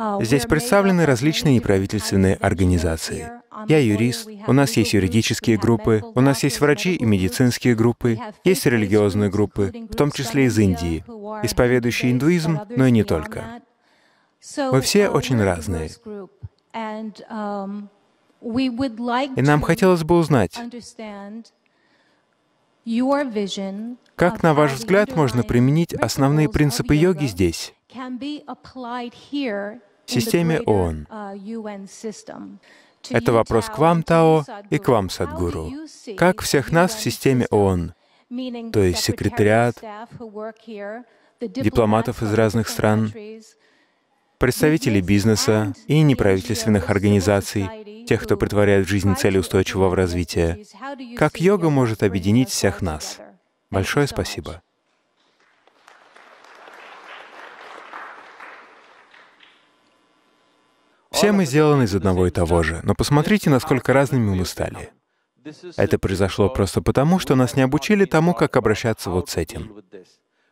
А, здесь представлены различные неправительственные организации. Я юрист, у нас есть юридические группы, у нас есть врачи и медицинские группы, есть религиозные группы, в том числе из Индии, исповедующие индуизм, но и не только. Мы все um, очень разные. Um, и нам хотелось бы узнать, как, на ваш взгляд, можно применить основные принципы йоги здесь? системе ООН. Это вопрос к вам, Тао, и к вам, Садгуру. Как всех нас в системе ООН, то есть секретариат, дипломатов из разных стран, представителей бизнеса и неправительственных организаций, тех, кто притворяет в жизнь цели устойчивого развития. Как йога может объединить всех нас? Большое спасибо. Все мы сделаны из одного и того же, но посмотрите, насколько разными мы стали. Это произошло просто потому, что нас не обучили тому, как обращаться вот с этим.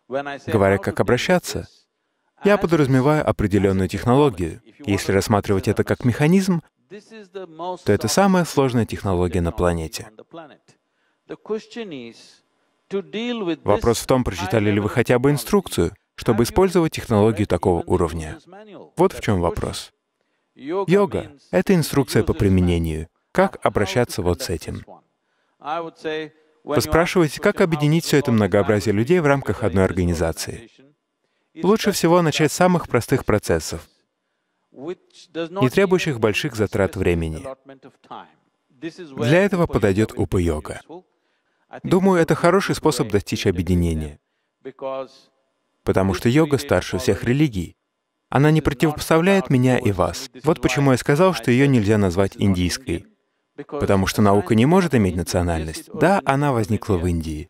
Говоря, как обращаться, я подразумеваю определенную технологию. Если рассматривать это как механизм, то это самая сложная технология на планете. Вопрос в том, прочитали ли вы хотя бы инструкцию, чтобы использовать технологию такого уровня. Вот в чем вопрос. Йога — это инструкция по применению. Как обращаться вот с этим? Вы спрашиваете, как объединить все это многообразие людей в рамках одной организации? Лучше всего начать с самых простых процессов, не требующих больших затрат времени. Для этого подойдет упа-йога. Думаю, это хороший способ достичь объединения, потому что йога старше всех религий, она не противопоставляет меня и вас. Вот почему я сказал, что ее нельзя назвать индийской. Потому что наука не может иметь национальность. Да, она возникла в Индии.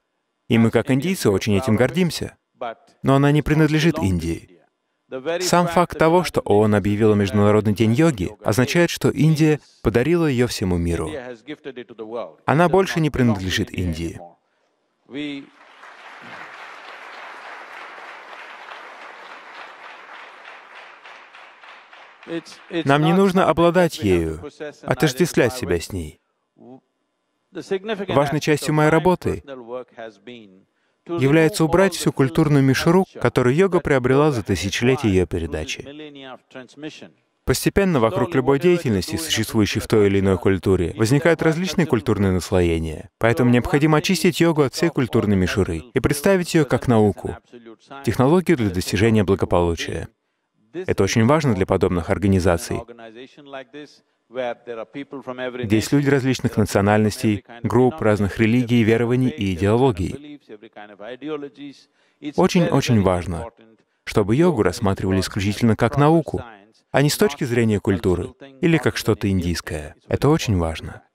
И мы, как индийцы, очень этим гордимся. Но она не принадлежит Индии. Сам факт того, что ООН объявила Международный день йоги, означает, что Индия подарила ее всему миру. Она больше не принадлежит Индии. Нам не нужно обладать ею, отождествлять себя с ней. Важной частью моей работы является убрать всю культурную мишуру, которую йога приобрела за тысячелетия ее передачи. Постепенно вокруг любой деятельности, существующей в той или иной культуре, возникают различные культурные наслоения. Поэтому необходимо очистить йогу от всей культурной мишуры и представить ее как науку, технологию для достижения благополучия. Это очень важно для подобных организаций. Здесь люди различных национальностей, групп, разных религий, верований и идеологий. Очень-очень важно, чтобы йогу рассматривали исключительно как науку, а не с точки зрения культуры или как что-то индийское. Это очень важно.